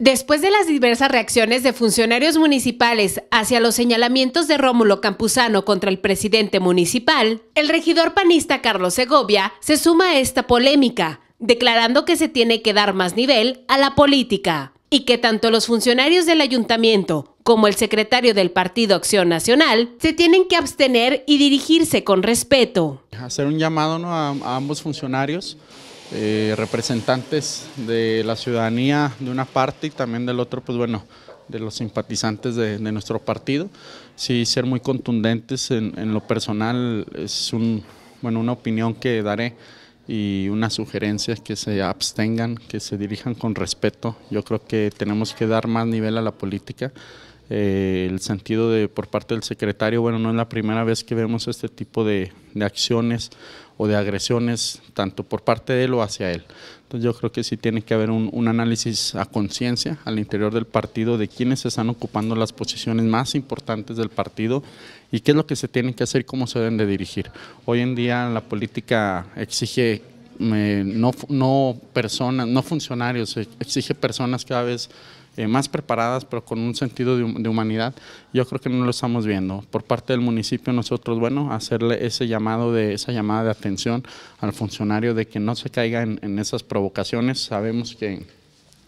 Después de las diversas reacciones de funcionarios municipales hacia los señalamientos de Rómulo Campuzano contra el presidente municipal, el regidor panista Carlos Segovia se suma a esta polémica, declarando que se tiene que dar más nivel a la política y que tanto los funcionarios del ayuntamiento como el secretario del Partido Acción Nacional se tienen que abstener y dirigirse con respeto. Hacer un llamado a ambos funcionarios eh, representantes de la ciudadanía de una parte y también del otro, pues bueno, de los simpatizantes de, nuestro partido. Sí, ser muy contundentes en, lo personal es un, bueno, una opinión que daré y una sugerencia que se abstengan, que se dirijan con respeto. Yo creo que tenemos que dar más nivel a la política eh, el sentido de por parte del secretario, bueno, no es la primera vez que vemos este tipo de, acciones o de agresiones, tanto por parte de él o hacia él. Entonces yo creo que sí tiene que haber un, análisis a conciencia al interior del partido de quiénes están ocupando las posiciones más importantes del partido y qué es lo que se tiene que hacer y cómo se deben de dirigir. Hoy en día la política exige eh, no, no personas, no funcionarios, eh, exige personas cada vez eh, más preparadas, pero con un sentido de, humanidad, yo creo que no lo estamos viendo. Por parte del municipio nosotros, bueno, hacerle ese llamado de, esa llamada de atención al funcionario de que no se caiga en esas provocaciones. Sabemos que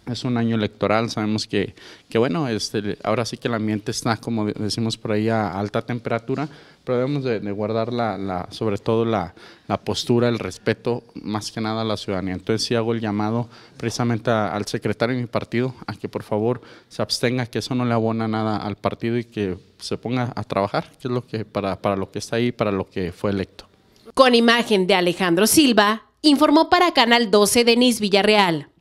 es un año electoral, sabemos que, que bueno, este, ahora sí que el ambiente está, como decimos por ahí, a alta temperatura, pero debemos de, guardar la, sobre todo la, postura, el respeto, más que nada a la ciudadanía. Entonces sí hago el llamado precisamente al secretario de mi partido a que por favor se abstenga, que eso no le abona nada al partido y que se ponga a trabajar, que es lo que, para, para lo que está ahí, para lo que fue electo. Con imagen de Alejandro Silva, informó para Canal 12 Denis Villarreal.